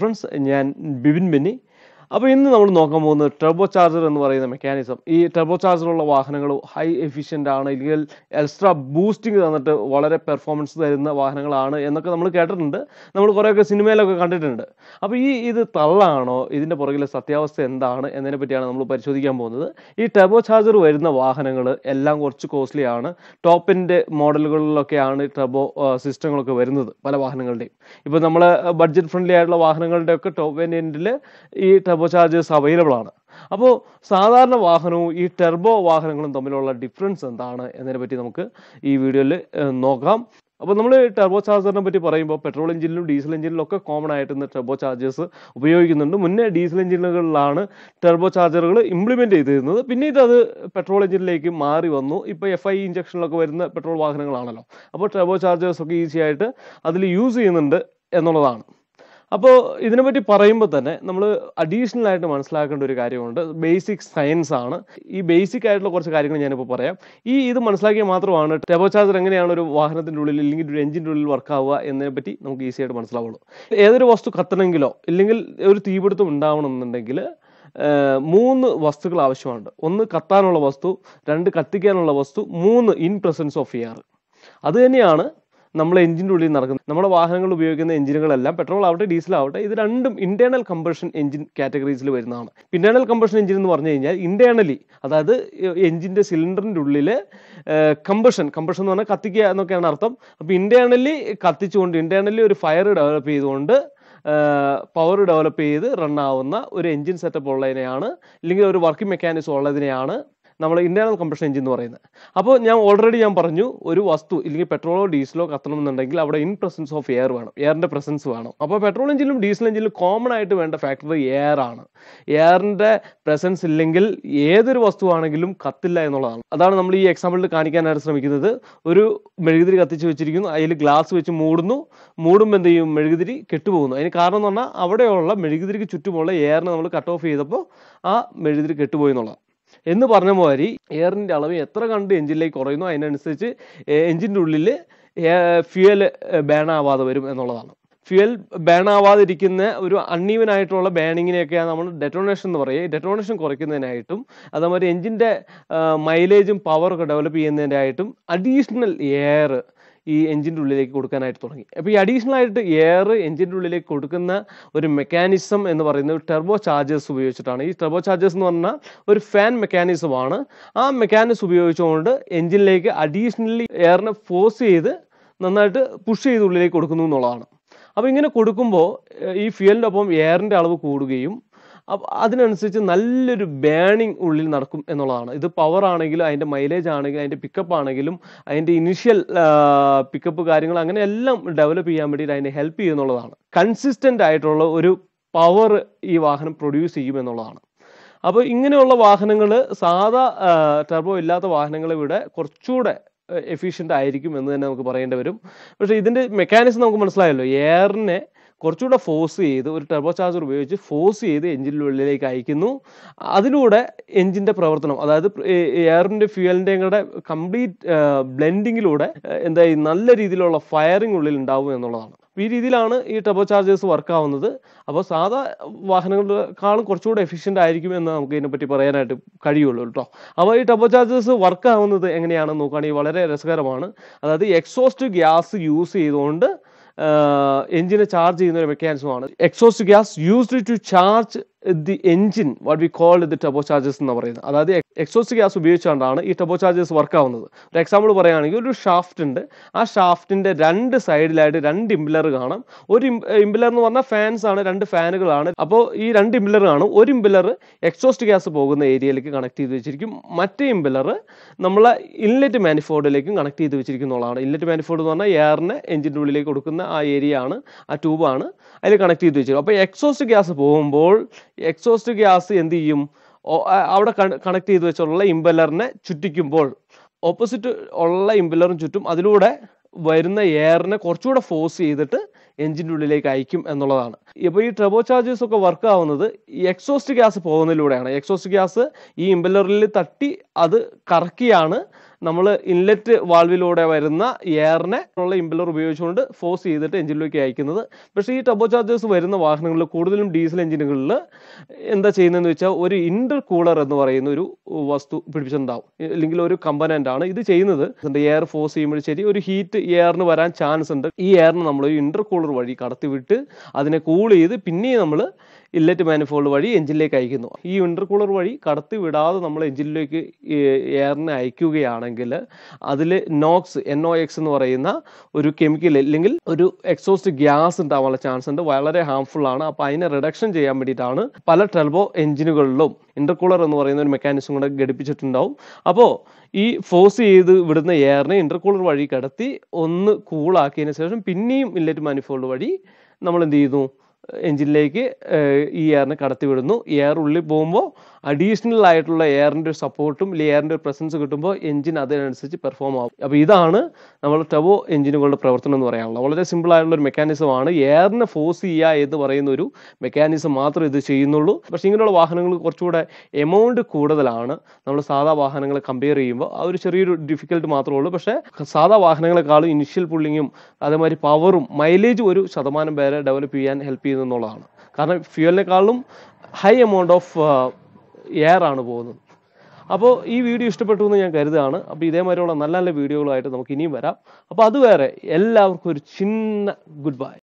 friends ഞാൻ ബിബിൻ ബെന്നി അപ്പോൾ ഇന്ന് നമ്മൾ നോക്കാൻ പോകുന്നത് ടർബോ ചാർജർ എന്ന് പറയുന്ന മെക്കാനിസം ഈ ടർബോ ചാർജറുള്ള വാഹനങ്ങൾ ഹൈ എഫിഷ്യൻ്റ് ആണ് ഇല്ലെങ്കിൽ എക്സ്ട്രാ ബൂസ്റ്റിംഗ് തന്നിട്ട് വളരെ പെർഫോമൻസ് തരുന്ന വാഹനങ്ങളാണ് എന്നൊക്കെ നമ്മൾ കേട്ടിട്ടുണ്ട് നമ്മൾ കുറേയൊക്കെ സിനിമയിലൊക്കെ കണ്ടിട്ടുണ്ട് അപ്പോൾ ഈ ഇത് തള്ളാണോ ഇതിൻ്റെ പുറകിലെ സത്യാവസ്ഥ എന്താണ് എന്നതിനെ പറ്റിയാണ് നമ്മൾ പരിശോധിക്കാൻ പോകുന്നത് ഈ ടർബോ ചാർജർ വരുന്ന വാഹനങ്ങൾ എല്ലാം കുറച്ച് കോസ്റ്റ്ലി ആണ് ടോപ്പിൻ്റെ മോഡലുകളിലൊക്കെയാണ് ടർബോ സിസ്റ്റങ്ങളൊക്കെ വരുന്നത് പല വാഹനങ്ങളുടെയും ഇപ്പോൾ നമ്മൾ ബഡ്ജറ്റ് ഫ്രണ്ട്ലി ആയിട്ടുള്ള വാഹനങ്ങളുടെയൊക്കെ ടോപ്പ് എൻഡിൽ ഈ ടർബോ ചാർജേഴ്സ് അവൈലബിൾ ആണ് അപ്പോൾ സാധാരണ വാഹനവും ഈ ടെർബോ വാഹനങ്ങളും തമ്മിലുള്ള ഡിഫറൻസ് എന്താണ് എന്നതിനെ പറ്റി നമുക്ക് ഈ വീഡിയോയിൽ നോക്കാം അപ്പോൾ നമ്മൾ ടെർബോ ചാർജറിനെ പറ്റി പറയുമ്പോൾ പെട്രോൾ എഞ്ചിനിലും ഡീസൽ എഞ്ചിനിലും ഒക്കെ കോമൺ ആയിട്ട് ഇന്ന് ടെർബോ ചാർജേഴ്സ് ഉപയോഗിക്കുന്നുണ്ട് മുന്നേ ഡീസൽ എഞ്ചിനുകളിലാണ് ടെർബോ ചാർജറുകൾ ഇംപ്ലിമെൻറ്റ് ചെയ്തിരുന്നത് പിന്നീട് അത് പെട്രോൾ എഞ്ചിനിലേക്ക് മാറി വന്നു ഇപ്പോൾ എഫ് ഐ ഇഞ്ചക്ഷനിലൊക്കെ വരുന്ന പെട്രോൾ വാഹനങ്ങളാണല്ലോ അപ്പോൾ ടെർബോ ചാർജേഴ്സ് ഒക്കെ ഈസിയായിട്ട് അതിൽ യൂസ് ചെയ്യുന്നുണ്ട് എന്നുള്ളതാണ് അപ്പോൾ ഇതിനെപ്പറ്റി പറയുമ്പോൾ തന്നെ നമ്മൾ അഡീഷണൽ ആയിട്ട് മനസ്സിലാക്കേണ്ട ഒരു കാര്യമുണ്ട് ബേസിക് സയൻസ് ആണ് ഈ ബേസിക് ആയിട്ടുള്ള കുറച്ച് കാര്യങ്ങൾ ഞാനിപ്പോൾ പറയാം ഈ ഇത് മനസ്സിലാക്കിയാൽ മാത്രമാണ് ടെബോ ചാർജർ എങ്ങനെയാണ് ഒരു വാഹനത്തിൻ്റെ ഉള്ളിൽ അല്ലെങ്കിൽ ഒരു എഞ്ചിൻ്റെ ഉള്ളിൽ വർക്ക് എന്നതിനെ പറ്റി നമുക്ക് ഈസി ആയിട്ട് മനസ്സിലാവുള്ളൂ ഏതൊരു വസ്തു കത്തണമെങ്കിലോ ഇല്ലെങ്കിൽ ഒരു തീപിടുത്തം ഉണ്ടാവണമെന്നുണ്ടെങ്കിൽ മൂന്ന് വസ്തുക്കൾ ആവശ്യമുണ്ട് ഒന്ന് കത്താനുള്ള വസ്തു രണ്ട് കത്തിക്കാനുള്ള വസ്തു മൂന്ന് ഇൻ പ്രസൻസ് ഓഫ് ഇയർ അത് തന്നെയാണ് നമ്മൾ എഞ്ചിൻ്റെ ഉള്ളിൽ നടക്കുന്നത് നമ്മുടെ വാഹനങ്ങൾ ഉപയോഗിക്കുന്ന എഞ്ചിനുകളെല്ലാം പെട്രോൾ ആവട്ടെ ഡീസൽ ആവട്ടെ ഇത് രണ്ടും ഇന്റേണൽ കമ്പഷൻ എഞ്ചിൻ കാറ്റഗറീസിൽ വരുന്നതാണ് ഇന്റേണൽ കമ്പഷൻ എഞ്ചിൻ എന്ന് പറഞ്ഞു കഴിഞ്ഞാൽ ഇന്റേണലി അതായത് എഞ്ചിൻ്റെ സിലിണ്ടറിൻ്റെ ഉള്ളിൽ കമ്പഷൻ കമ്പഷൻ എന്ന് പറഞ്ഞാൽ കത്തിക്കുക എന്നൊക്കെയാണ് അർത്ഥം അപ്പോൾ ഇന്റേണലി കത്തിച്ചുകൊണ്ട് ഇന്റേണലി ഒരു ഫയർ ഡെവലപ്പ് ചെയ്തുകൊണ്ട് പവർ ഡെവലപ്പ് ചെയ്ത് റണ്ണാവുന്ന ഒരു എഞ്ചിൻ സെറ്റപ്പ് ഉള്ളതിനെയാണ് ഇല്ലെങ്കിൽ ഒരു വർക്കിംഗ് മെക്കാനിസം ഉള്ളതിനെയാണ് നമ്മൾ ഇന്റേണൽ കമ്പഷൻ എഞ്ചിൻ എന്ന് പറയുന്നത് അപ്പോൾ ഞാൻ ഓൾറെഡി ഞാൻ പറഞ്ഞു ഒരു വസ്തു ഇല്ലെങ്കിൽ പെട്രോളോ ഡീസലോ കത്തണമെന്നുണ്ടെങ്കിൽ അവിടെ ഇൻ പ്രസൻസ് ഓഫ് എയർ വേണം എയറിൻ്റെ പ്രസൻസ് വേണം അപ്പോൾ പെട്രോൾ എഞ്ചിനും ഡീസൽ എഞ്ചിനും കോമൺ ആയിട്ട് വേണ്ട ഫാക്ടർ എയർ ആണ് എയറിൻ്റെ പ്രസൻസ് ഇല്ലെങ്കിൽ ഏതൊരു വസ്തുവാണെങ്കിലും കത്തില്ല എന്നുള്ളതാണ് അതാണ് നമ്മൾ ഈ എക്സാമ്പിളിൽ കാണിക്കാനായിട്ട് ശ്രമിക്കുന്നത് ഒരു മെഴുകുതിരി കത്തിച്ച് വെച്ചിരിക്കുന്നു അതിൽ ഗ്ലാസ് വെച്ച് മൂടുന്നു മൂടുമ്പോൾ എന്ത് ചെയ്യും മെഴുകുതിരി കെട്ടുപോകുന്നു അതിന് കാരണം എന്ന് പറഞ്ഞാൽ അവിടെയുള്ള മെഴുകുതിരിക്ക് ചുറ്റുമുള്ള എയറിനെ നമ്മൾ കട്ട് ഓഫ് ചെയ്തപ്പോൾ ആ മെഴുകുതിരി കെട്ടുപോയി എന്നുള്ളതാണ് എന്ന് പറഞ്ഞ മാതിരി എയറിൻ്റെ അളവ് എത്ര കണ്ട് എഞ്ചിനിലേക്ക് കുറയുന്നു അതിനനുസരിച്ച് എഞ്ചിൻ്റെ ഉള്ളിൽ ഫ്യൽ ബേൺ ആവാതെ വരും എന്നുള്ളതാണ് ഫ്യുവൽ ബേൺ ആവാതിരിക്കുന്ന ഒരു അൺഈവൻ ആയിട്ടുള്ള ബേണിങ്ങിനെയൊക്കെയാണ് നമ്മൾ ഡെറ്റോണേഷൻ എന്ന് പറയുക ഡെറ്റോണേഷൻ കുറയ്ക്കുന്നതിനായിട്ടും അതേമാതിരി എഞ്ചിൻ്റെ മൈലേജും പവറൊക്കെ ഡെവലപ്പ് ചെയ്യുന്നതിനായിട്ടും അഡീഷണൽ എയർ ഈ എഞ്ചിൻ്റെ ഉള്ളിലേക്ക് കൊടുക്കാനായിട്ട് തുടങ്ങി അപ്പോൾ ഈ അഡീഷണൽ ആയിട്ട് എയർ എഞ്ചിൻ്റെ ഉള്ളിലേക്ക് കൊടുക്കുന്ന ഒരു മെക്കാനിസം എന്ന് പറയുന്നത് ടെർബോ ചാർജേഴ്സ് ഉപയോഗിച്ചിട്ടാണ് ഈ ടെർബോ ചാർജേഴ്സ് എന്ന് പറഞ്ഞാൽ ഒരു ഫാൻ മെക്കാനിസമാണ് ആ മെക്കാനിസം ഉപയോഗിച്ചുകൊണ്ട് എഞ്ചിനിലേക്ക് അഡീഷണലി എയറിനെ ഫോഴ്സ് ചെയ്ത് നന്നായിട്ട് പുഷ് ചെയ്ത് ഉള്ളിലേക്ക് കൊടുക്കുന്നു എന്നുള്ളതാണ് അപ്പോൾ ഇങ്ങനെ കൊടുക്കുമ്പോൾ ഈ ഫ്യൂലിൻ്റെ ഒപ്പം എയറിൻ്റെ അളവ് കൂടുകയും അതിനനുസരിച്ച് നല്ലൊരു ബേണിംഗ് ഉള്ളിൽ നടക്കും എന്നുള്ളതാണ് ഇത് പവർ ആണെങ്കിലും അതിൻ്റെ മൈലേജ് ആണെങ്കിലും അതിൻ്റെ പിക്കപ്പ് ആണെങ്കിലും അതിൻ്റെ ഇനിഷ്യൽ പിക്കപ്പ് കാര്യങ്ങൾ അങ്ങനെ എല്ലാം ഡെവലപ്പ് ചെയ്യാൻ വേണ്ടിയിട്ട് അതിനെ ഹെൽപ്പ് ചെയ്യുന്നുള്ളതാണ് കൺസിസ്റ്റൻ്റ് ആയിട്ടുള്ള ഒരു പവർ ഈ വാഹനം പ്രൊഡ്യൂസ് ചെയ്യും എന്നുള്ളതാണ് അപ്പോൾ ഇങ്ങനെയുള്ള വാഹനങ്ങൾ സാധാ ടർബോ ഇല്ലാത്ത വാഹനങ്ങളെ ഇവിടെ കുറച്ചുകൂടെ എഫിഷ്യൻ്റ് ആയിരിക്കും എന്ന് തന്നെ നമുക്ക് പറയേണ്ടി വരും പക്ഷേ ഇതിൻ്റെ മെക്കാനിസം നമുക്ക് മനസ്സിലായല്ലോ എയറിനെ കുറച്ചുകൂടെ ഫോഴ്സ് ചെയ്ത് ഒരു ടെർബോ ചാർജർ ഉപയോഗിച്ച് ഫോഴ്സ് ചെയ്ത് എഞ്ചിൻ്റെ ഉള്ളിലേക്ക് അയക്കുന്നു അതിലൂടെ എഞ്ചിൻ്റെ പ്രവർത്തനം അതായത് എയറിൻ്റെ ഫ്യൂവലിൻ്റെയും കൂടെ കംപ്ലീറ്റ് ബ്ലെൻഡിങ്ങിലൂടെ എന്തായി നല്ല രീതിയിലുള്ള ഫയറിംഗ് ഉള്ളിൽ ഉണ്ടാവും എന്നുള്ളതാണ് ഈ രീതിയിലാണ് ഈ ടബോ ചാർജേഴ്സ് വർക്ക് ആവുന്നത് അപ്പോൾ സാധാ വാഹനങ്ങളെക്കാളും കുറച്ചുകൂടെ എഫിഷ്യൻ്റ് ആയിരിക്കും എന്ന് നമുക്ക് ഇതിനെപ്പറ്റി പറയാനായിട്ട് കഴിയുള്ളൂ കേട്ടോ അപ്പോൾ ഈ ടബോ ചാർജേഴ്സ് വർക്ക് ആവുന്നത് എങ്ങനെയാണെന്ന് നോക്കുകയാണെങ്കിൽ വളരെ രസകരമാണ് അതായത് എക്സോസ്റ്റ് ഗ്യാസ് യൂസ് ചെയ്തുകൊണ്ട് എഞ്ചിനെ ചാർജ് ചെയ്യുന്ന ഒരു മെക്കാനിസമാണ് exhaust gas used to charge the engine what we call the turbo chargers എന്ന് പറയുന്നത് അതായത് എക്സോസ്റ്റ് ഗ്യാസ് ഉപയോഗിച്ചുകൊണ്ടാണ് ഈ ടബോ ചാർജസ് വർക്ക് ആവുന്നത് ഒരു എക്സാമ്പിൾ പറയുകയാണെങ്കിൽ ഒരു ഷാഫ്റ്റ് ഉണ്ട് ആ ഷാഫ്റ്റിന്റെ രണ്ട് സൈഡിലായിട്ട് രണ്ട് ഇംപിലർ കാണാം ഒരു ഇംപിലർ എന്ന് പറഞ്ഞാൽ ഫാൻസ് ആണ് രണ്ട് ഫാനുകളാണ് അപ്പോൾ ഈ രണ്ട് ഇംപിലർ കാണും ഒരു ഇംപിലർ എക്സോസ്റ്റ് ഗ്യാസ് പോകുന്ന ഏരിയയിലേക്ക് കണക്ട് ചെയ്ത് വെച്ചിരിക്കും മറ്റേ ഇംപിലർ നമ്മളെ ഇൻലെറ്റ് മാനിഫോർഡിലേക്കും കണക്ട് ചെയ്ത് വെച്ചിരിക്കുന്നതാണ് ഇൻലെറ്റ് മാനിഫോർഡ് എന്ന് പറഞ്ഞാൽ എയറിന് എഞ്ചിൻ്റെ ഉള്ളിലേക്ക് കൊടുക്കുന്ന ആ ഏരിയ ആണ് ആ ട്യൂബാണ് അതിൽ കണക്ട് ചെയ്ത് വെച്ചിരിക്കും അപ്പോൾ എക്സോസ്റ്റ് ഗ്യാസ് പോകുമ്പോൾ എക്സോസ്റ്റ് ഗ്യാസ് എന്ത് ചെയ്യും അവിടെ കണക്ട് ചെയ്ത് വെച്ചുള്ള ഇമ്പലറിനെ ചുറ്റിക്കുമ്പോൾ ഓപ്പോസിറ്റ് ഉള്ള ഇമ്പലറും ചുറ്റും അതിലൂടെ വരുന്ന എയറിനെ കുറച്ചുകൂടെ ഫോഴ്സ് ചെയ്തിട്ട് എഞ്ചിൻ്റെ ഉള്ളിലേക്ക് അയക്കും എന്നുള്ളതാണ് ഇപ്പോൾ ഈ ട്രബോ ചാർജേഴ്സ് ഒക്കെ വർക്ക് ആവുന്നത് ഈ എക്സോസ്റ്റ് ഗ്യാസ് പോകുന്നതിലൂടെയാണ് എക്സോസ്റ്റ് ഗ്യാസ് ഈ ഇമ്പലറിൽ തട്ടി അത് കറക്കിയാണ് നമ്മൾ ഇൻലെറ്റ് വാൾവിലൂടെ വരുന്ന എയറിനെ ഉള്ള ഇംപലർ ഉപയോഗിച്ചുകൊണ്ട് ഫോഴ്സ് ചെയ്തിട്ട് എഞ്ചിനിലേക്ക് അയക്കുന്നത് പക്ഷേ ഈ ടബോ ചാർജേഴ്സ് വരുന്ന വാഹനങ്ങളിൽ കൂടുതലും ഡീസൽ എഞ്ചിനുകളിൽ എന്താ ചെയ്യുന്നതെന്ന് വെച്ചാൽ ഒരു ഇൻഡർ കൂളർ എന്ന് പറയുന്ന ഒരു വസ്തു പിടിപ്പിച്ചിട്ടുണ്ടാവും അല്ലെങ്കിൽ ഒരു കമ്പനൻ്റ് ആണ് ഇത് ചെയ്യുന്നത് എയർ ഫോഴ്സ് ചെയ്യുമ്പോൾ ശരി ഒരു ഹീറ്റ് എയറിന് വരാൻ ചാൻസ് ഉണ്ട് ഈ എയറിന് നമ്മൾ ഒരു ഇൻ്റർ കൂളർ വഴി കടത്തിവിട്ട് അതിനെ കൂൾ ചെയ്ത് പിന്നെയും നമ്മൾ ഇല്ലറ്റ് മാനിഫോൾഡ് വഴി എഞ്ചിനിലേക്ക് അയക്കുന്നു ഈ ഇൻ്റർകൂളർ വഴി കടത്തി വിടാതെ നമ്മൾ എഞ്ചിനിലേക്ക് എയറിനെ അയക്കുകയാണെങ്കിൽ അതിൽ നോക്സ് എൻ ഒ എക്സ് എന്ന് പറയുന്ന ഒരു കെമിക്കൽ അല്ലെങ്കിൽ ഒരു എക്സോസ്റ്റ് ഗ്യാസ് ഉണ്ടാവാനുള്ള ചാൻസ് ഉണ്ട് വളരെ ഹാംഫുൾ ആണ് അപ്പോൾ അതിനെ റിഡക്ഷൻ ചെയ്യാൻ വേണ്ടിയിട്ടാണ് പല ടെർബോ എഞ്ചിനുകളിലും ഇൻ്റർകൂളർ എന്ന് പറയുന്ന ഒരു മെക്കാനിസം കൂടെ ഘടിപ്പിച്ചിട്ടുണ്ടാവും അപ്പോൾ ഈ ഫോഴ്സ് ചെയ്ത് വിടുന്ന എയറിനെ ഇൻ്റർകൂളർ വഴി കടത്തി ഒന്ന് കൂളാക്കിയതിന് ശേഷം പിന്നെയും ഇല്ലറ്റ് മാനിഫോൾഡ് വഴി നമ്മൾ എന്ത് ചെയ്യുന്നു എഞ്ചിനിലേക്ക് ഈ എയറിനെ കടത്തിവിടുന്നു എയർ ഉള്ളിൽ പോകുമ്പോൾ അഡീഷണൽ ആയിട്ടുള്ള എയറിൻ്റെ ഒരു സപ്പോർട്ടും ഇല്ലെങ്കിൽ എയറിൻ്റെ ഒരു പ്രസൻസ് കിട്ടുമ്പോൾ എഞ്ചിൻ അതിനനുസരിച്ച് പെർഫോം ആവും അപ്പോൾ ഇതാണ് നമ്മൾ ടവോ എഞ്ചിനുകളുടെ പ്രവർത്തനം എന്ന് പറയാനുള്ളത് വളരെ സിമ്പിൾ ആയിട്ടുള്ള ഒരു മെക്കാനിസമാണ് എയറിനെ ഫോഴ്സ് ചെയ്യുക എന്ന് പറയുന്ന ഒരു മെക്കാനിസം മാത്രം ഇത് ചെയ്യുന്നുള്ളൂ പക്ഷേ ഇങ്ങനെയുള്ള വാഹനങ്ങൾ കുറച്ചുകൂടെ എമൗണ്ട് കൂടുതലാണ് നമ്മൾ സാധാ വാഹനങ്ങളെ കമ്പയർ ചെയ്യുമ്പോൾ ആ ഒരു ചെറിയൊരു ഡിഫിക്കൽട്ട് മാത്രമേ ഉള്ളൂ പക്ഷേ സാധാ വാഹനങ്ങളെക്കാളും ഇനിഷ്യൽ പുള്ളിങ്ങും അതേമാതിരി പവറും മൈലേജും ഒരു ശതമാനം പേരെ ഡെവലപ്പ് ചെയ്യാൻ ഹെൽപ്പ് ചെയ്യുന്നു കാരണം ഫ്യൂവലിനെക്കാളും ഹൈ എമൗണ്ട് ഓഫ് എയറാണ് പോകുന്നത് അപ്പോൾ ഈ വീഡിയോ ഇഷ്ടപ്പെട്ടു എന്ന് ഞാൻ കരുതുകയാണ് അപ്പോൾ ഇതേമാതിരിയുള്ള നല്ല നല്ല വീഡിയോകളായിട്ട് നമുക്ക് ഇനിയും വരാം അപ്പോൾ അതുവരെ എല്ലാവർക്കും ഒരു ചിന്ന ഗുഡ് ബൈ